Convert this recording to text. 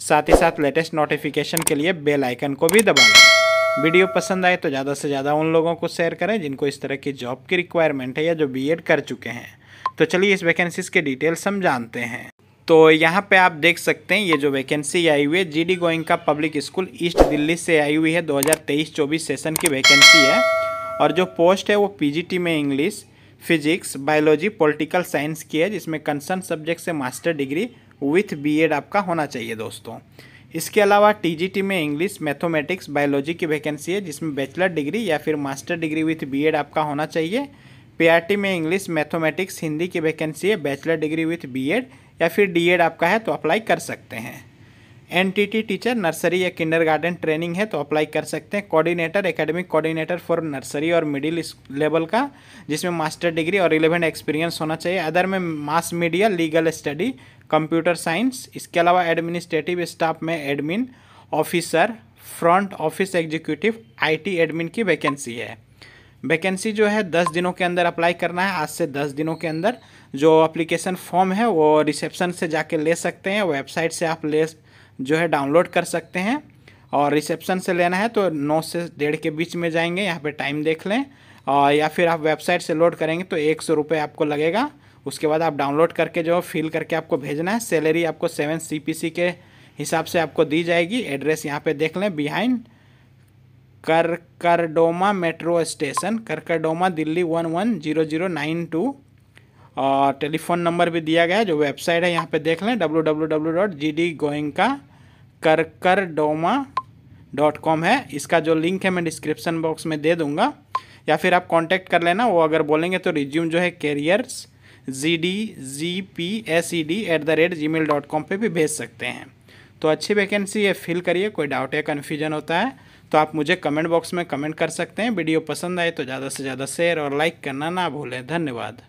साथ ही साथ latest notification के लिए बेल आइकन को भी दबा लें वीडियो पसंद आए तो ज़्यादा से ज़्यादा उन लोगों को शेयर करें जिनको इस तरह की जॉब की रिक्वायरमेंट है या जो बी कर चुके हैं तो चलिए इस वैकेंसीज़ के डिटेल्स हम जानते हैं तो यहाँ पे आप देख सकते हैं ये जो वैकेंसी आई हुई है G Goenka public school east Delhi से आई हुई है 2023-24 सेशन की वैकेंसी है और जो पोस्ट है वो पीजीटी में English physics biology political science की है जिसमें कंसर्न सब्जेक्ट से मास्टर डिग्री विथ बीएड आपका होना चाहिए दोस्तों इसके अलावा टीजीटी में इंग्लिश मैथमेटिक्स बायोलॉजी की वैकेंसी है जिसमें बैचलर डिग्री या फिर मास्टर डिग्री विथ बीएड आपका होना चाहिए पीआरटी में इंग्लिश मैथमेटिक्स हिंदी की वैकेंसी है बैचलर डिग्री विथ बीएड या फिर डीएड आपका है तो अप्लाई कर सकते हैं एनटीटी टीचर नर्सरी या किंडरगार्टन ट्रेनिंग है तो अप्लाई कर सकते हैं coordinator academic coordinator for nursery और मिडिल लेवल का जिसमें मास्टर डिग्री और रिलेवेंट एक्सपीरियंस होना चाहिए अदर में mass media legal study computer science इसके अलावा एडमिनिस्ट्रेटिव स्टाफ में admin officer front office executive I admin की वैकेंसी है वैकेंसी जो है दस दिनों के अंदर अप्लाई करना है आज से दस दिनों के अंदर जो अप्लीकेशन फॉर्म है वो रिसेप्शन से जाके ले सकते हैं वेबसाइट से आप ले जो है डाउनलोड कर सकते हैं और रिसेप्शन से लेना है तो नौ से डेढ़ के बीच में जाएंगे यहाँ पे टाइम देख लें और या फिर आप वेबसाइट से लोड करेंगे तो एक सौ रुपये आपको लगेगा उसके बाद आप डाउनलोड करके जो फिल करके आपको भेजना है सैलरी आपको सेवन सी पी सी के हिसाब से आपको दी जाएगी एड्रेस यहाँ पे देख लें behind Karkardooma metro station Karkardooma Delhi one one zero zero nine two और टेलीफोन नंबर भी दिया गया है जो वेबसाइट है यहाँ पे देख लें W W W dot G D Goenka करकर डोमा डॉट कॉम है इसका जो लिंक है मैं डिस्क्रिप्शन बॉक्स में दे दूंगा या फिर आप कांटेक्ट कर लेना वो अगर बोलेंगे तो रिज्यूम जो है careers G D G P S E D at the rate gmail dot com पर भी भेज सकते हैं तो अच्छी वैकेंसी है फिल करिए कोई डाउट या कन्फ्यूजन होता है तो आप मुझे कमेंट बॉक्स में कमेंट कर सकते हैं वीडियो पसंद आए तो ज़्यादा से ज़्यादा शेयर और लाइक करना ना भूलें धन्यवाद